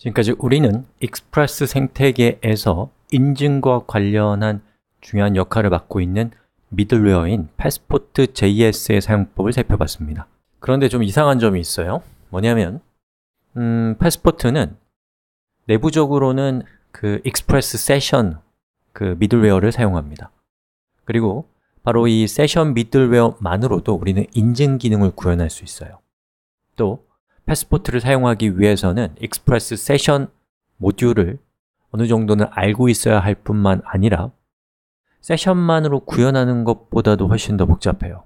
지금까지 우리는 익스프레스 생태계에서 인증과 관련한 중요한 역할을 맡고 있는 미들웨어인 패스포트 JS의 사용법을 살펴봤습니다. 그런데 좀 이상한 점이 있어요. 뭐냐면 음, 패스포트는 내부적으로는 그 익스프레스 세션 그 미들웨어를 사용합니다. 그리고 바로 이 세션 미들웨어만으로도 우리는 인증 기능을 구현할 수 있어요. 또 패스포트를 사용하기 위해서는 Express 익스프레스 세션 모듈을 어느 정도는 알고 있어야 할 뿐만 아니라 세션만으로 구현하는 것보다도 훨씬 더 복잡해요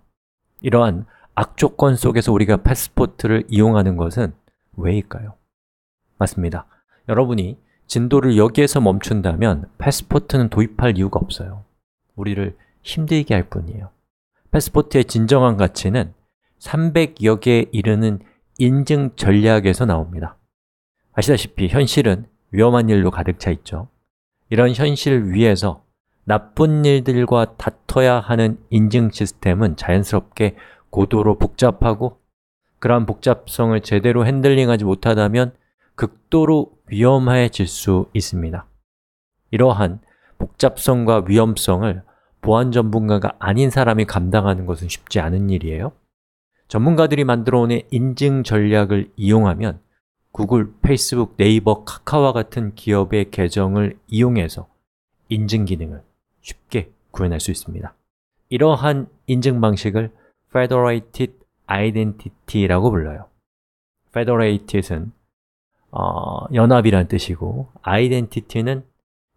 이러한 악조건 속에서 우리가 패스포트를 이용하는 것은 왜일까요? 맞습니다 여러분이 진도를 여기에서 멈춘다면 패스포트는 도입할 이유가 없어요 우리를 힘들게 할 뿐이에요 패스포트의 진정한 가치는 300여 개에 이르는 인증 전략에서 나옵니다 아시다시피 현실은 위험한 일로 가득 차 있죠 이런 현실 위에서 나쁜 일들과 다퉈야 하는 인증 시스템은 자연스럽게 고도로 복잡하고 그러한 복잡성을 제대로 핸들링하지 못하다면 극도로 위험해질 수 있습니다 이러한 복잡성과 위험성을 보안 전문가가 아닌 사람이 감당하는 것은 쉽지 않은 일이에요 전문가들이 만들어온 인증 전략을 이용하면 구글, 페이스북, 네이버, 카카와 같은 기업의 계정을 이용해서 인증 기능을 쉽게 구현할 수 있습니다. 이러한 인증 방식을 Federated Identity라고 불러요. Federated은 어, 연합이란 뜻이고 Identity는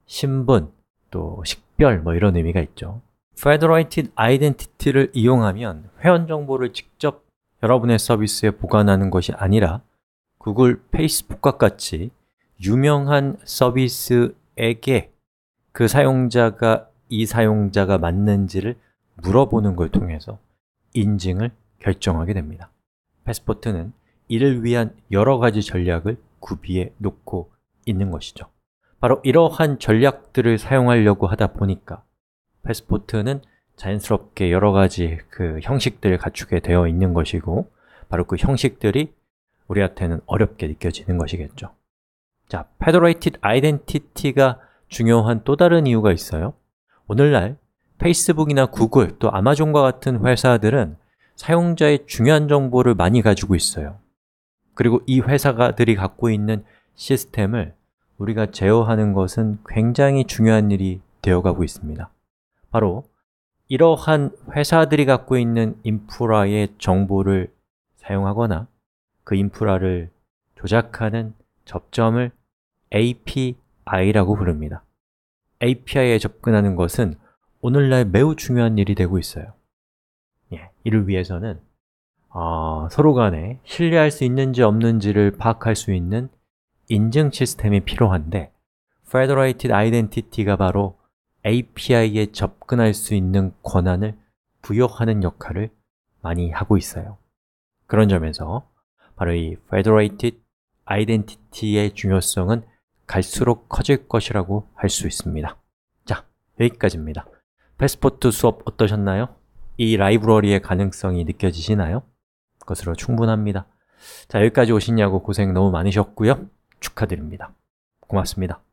신분, 또 식별 뭐 이런 의미가 있죠. Federated Identity를 이용하면 회원 정보를 직접 여러분의 서비스에 보관하는 것이 아니라 구글 페이스북과 같이 유명한 서비스에게 그 사용자가 이 사용자가 맞는지를 물어보는 걸 통해서 인증을 결정하게 됩니다. 패스포트는 이를 위한 여러 가지 전략을 구비해 놓고 있는 것이죠. 바로 이러한 전략들을 사용하려고 하다 보니까 패스포트는 자연스럽게 여러 가지 그 형식들을 갖추게 되어 있는 것이고 바로 그 형식들이 우리한테는 어렵게 느껴지는 것이겠죠 자, Federated Identity가 중요한 또 다른 이유가 있어요 오늘날 페이스북이나 구글 또 아마존과 같은 회사들은 사용자의 중요한 정보를 많이 가지고 있어요 그리고 이 회사들이 갖고 있는 시스템을 우리가 제어하는 것은 굉장히 중요한 일이 되어가고 있습니다 바로 이러한 회사들이 갖고 있는 인프라의 정보를 사용하거나 그 인프라를 조작하는 접점을 API라고 부릅니다. API에 접근하는 것은 오늘날 매우 중요한 일이 되고 있어요. 예, 이를 위해서는 어, 서로 간에 신뢰할 수 있는지 없는지를 파악할 수 있는 인증 시스템이 필요한데 Federated Identity가 바로 API에 접근할 수 있는 권한을 부여하는 역할을 많이 하고 있어요. 그런 점에서 바로 이 Federated Identity의 중요성은 갈수록 커질 것이라고 할 수 있습니다. 자, 여기까지입니다. 패스포트 수업 어떠셨나요? 이 라이브러리의 가능성이 느껴지시나요? 그 것으로 충분합니다. 자, 여기까지 오시냐고 고생 너무 많으셨고요. 축하드립니다. 고맙습니다.